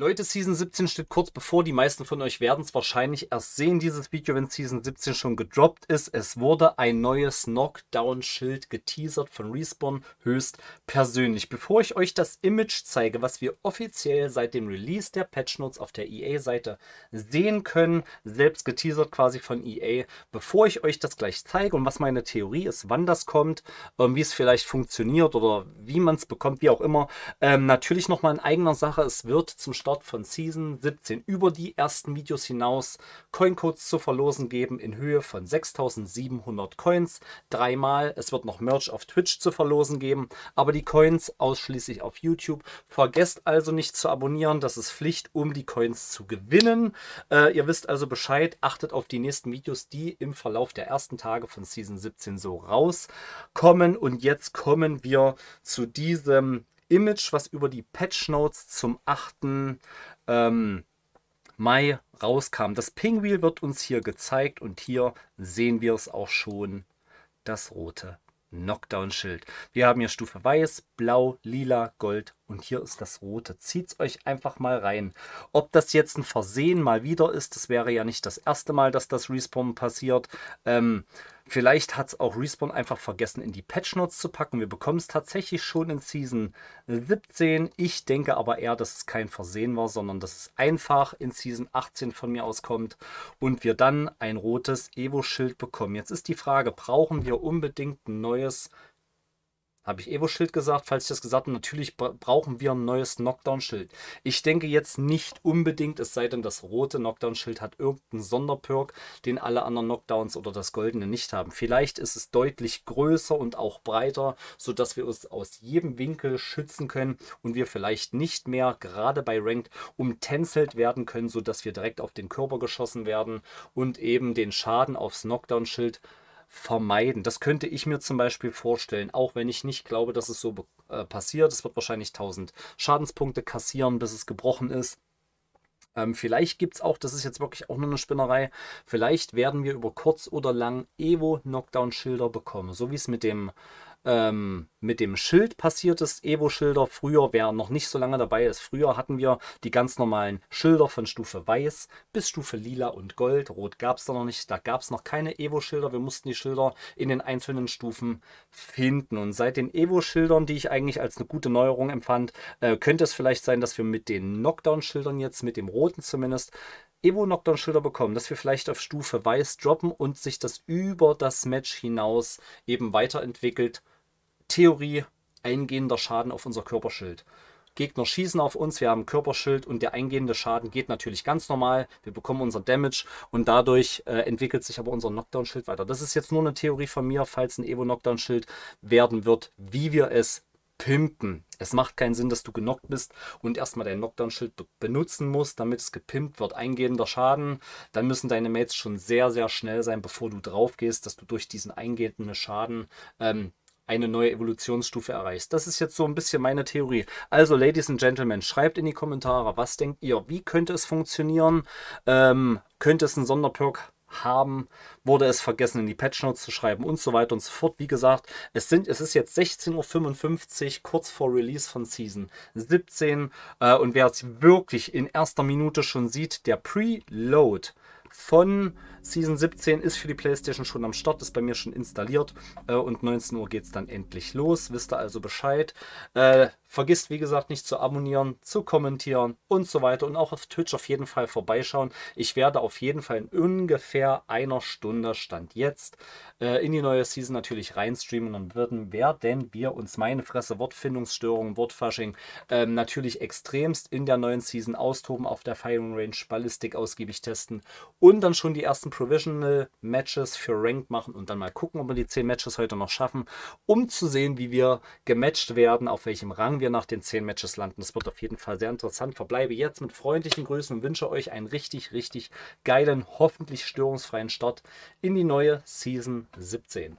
Leute, Season 17 steht kurz bevor. Die meisten von euch werden es wahrscheinlich erst sehen, dieses Video, wenn Season 17 schon gedroppt ist. Es wurde ein neues Knockdown-Schild geteasert von Respawn höchst persönlich. Bevor ich euch das Image zeige, was wir offiziell seit dem Release der Patchnotes auf der EA-Seite sehen können, selbst geteasert quasi von EA, bevor ich euch das gleich zeige und was meine Theorie ist, wann das kommt, ähm, wie es vielleicht funktioniert oder wie man es bekommt, wie auch immer, ähm, natürlich nochmal in eigener Sache. Es wird zum Start Start von Season 17 über die ersten Videos hinaus Coincodes zu verlosen geben in Höhe von 6700 Coins. Dreimal. Es wird noch Merch auf Twitch zu verlosen geben, aber die Coins ausschließlich auf YouTube. Vergesst also nicht zu abonnieren. Das ist Pflicht, um die Coins zu gewinnen. Äh, ihr wisst also Bescheid. Achtet auf die nächsten Videos, die im Verlauf der ersten Tage von Season 17 so rauskommen. Und jetzt kommen wir zu diesem Image, was über die Patch Notes zum 8. Ähm, Mai rauskam. Das Pingwheel wird uns hier gezeigt und hier sehen wir es auch schon, das rote Knockdown-Schild. Wir haben hier Stufe Weiß, Blau, Lila, Gold und hier ist das Rote. Zieht es euch einfach mal rein. Ob das jetzt ein Versehen mal wieder ist, das wäre ja nicht das erste Mal, dass das Respawn passiert. Ähm, Vielleicht hat es auch Respawn einfach vergessen, in die Patch Notes zu packen. Wir bekommen es tatsächlich schon in Season 17. Ich denke aber eher, dass es kein Versehen war, sondern dass es einfach in Season 18 von mir aus kommt und wir dann ein rotes Evo-Schild bekommen. Jetzt ist die Frage, brauchen wir unbedingt ein neues habe ich Evo-Schild gesagt? Falls ich das gesagt habe, natürlich brauchen wir ein neues Knockdown-Schild. Ich denke jetzt nicht unbedingt, es sei denn, das rote Knockdown-Schild hat irgendeinen Sonderperk, den alle anderen Knockdowns oder das goldene nicht haben. Vielleicht ist es deutlich größer und auch breiter, sodass wir uns aus jedem Winkel schützen können und wir vielleicht nicht mehr, gerade bei Ranked, umtänzelt werden können, sodass wir direkt auf den Körper geschossen werden und eben den Schaden aufs Knockdown-Schild vermeiden. Das könnte ich mir zum Beispiel vorstellen, auch wenn ich nicht glaube, dass es so äh, passiert. Es wird wahrscheinlich 1000 Schadenspunkte kassieren, bis es gebrochen ist. Ähm, vielleicht gibt es auch, das ist jetzt wirklich auch nur eine Spinnerei, vielleicht werden wir über kurz oder lang Evo-Knockdown-Schilder bekommen, so wie es mit dem ähm, mit dem Schild passiert ist. Evo-Schilder früher, wer noch nicht so lange dabei ist, früher hatten wir die ganz normalen Schilder von Stufe Weiß bis Stufe Lila und Gold. Rot gab es da noch nicht, da gab es noch keine Evo-Schilder. Wir mussten die Schilder in den einzelnen Stufen finden. Und seit den Evo-Schildern, die ich eigentlich als eine gute Neuerung empfand, äh, könnte es vielleicht sein, dass wir mit den Knockdown-Schildern jetzt, mit dem roten zumindest, Evo-Knockdown-Schilder bekommen, dass wir vielleicht auf Stufe Weiß droppen und sich das über das Match hinaus eben weiterentwickelt Theorie eingehender Schaden auf unser Körperschild. Gegner schießen auf uns, wir haben ein Körperschild und der eingehende Schaden geht natürlich ganz normal. Wir bekommen unseren Damage und dadurch äh, entwickelt sich aber unser Knockdown-Schild weiter. Das ist jetzt nur eine Theorie von mir, falls ein Evo-Knockdown-Schild werden wird, wie wir es pimpen. Es macht keinen Sinn, dass du genockt bist und erstmal dein Knockdown-Schild benutzen musst, damit es gepimpt wird. Eingehender Schaden, dann müssen deine Mates schon sehr, sehr schnell sein, bevor du drauf gehst, dass du durch diesen eingehenden Schaden ähm, eine neue Evolutionsstufe erreichst. Das ist jetzt so ein bisschen meine Theorie. Also, Ladies and Gentlemen, schreibt in die Kommentare, was denkt ihr, wie könnte es funktionieren? Ähm, könnte es einen Sonderperk haben, wurde es vergessen in die Patch Notes zu schreiben und so weiter und so fort. Wie gesagt, es, sind, es ist jetzt 16.55 Uhr, kurz vor Release von Season 17 äh, und wer es wirklich in erster Minute schon sieht, der Preload von Season 17 ist für die PlayStation schon am Start, ist bei mir schon installiert äh, und 19 Uhr geht es dann endlich los. Wisst ihr also Bescheid. Äh, vergisst, wie gesagt, nicht zu abonnieren, zu kommentieren und so weiter und auch auf Twitch auf jeden Fall vorbeischauen. Ich werde auf jeden Fall in ungefähr einer Stunde Stand jetzt äh, in die neue Season natürlich reinstreamen und dann werden, werden wir uns meine Fresse, Wortfindungsstörungen, Wortfasching ähm, natürlich extremst in der neuen Season austoben, auf der Firing Range Ballistik ausgiebig testen und dann schon die ersten Provisional Matches für Ranked machen und dann mal gucken, ob wir die 10 Matches heute noch schaffen, um zu sehen, wie wir gematcht werden, auf welchem Rang wir nach den 10 Matches landen. Das wird auf jeden Fall sehr interessant. Verbleibe jetzt mit freundlichen Grüßen und wünsche euch einen richtig, richtig geilen, hoffentlich störungsfreien Start in die neue Season 17.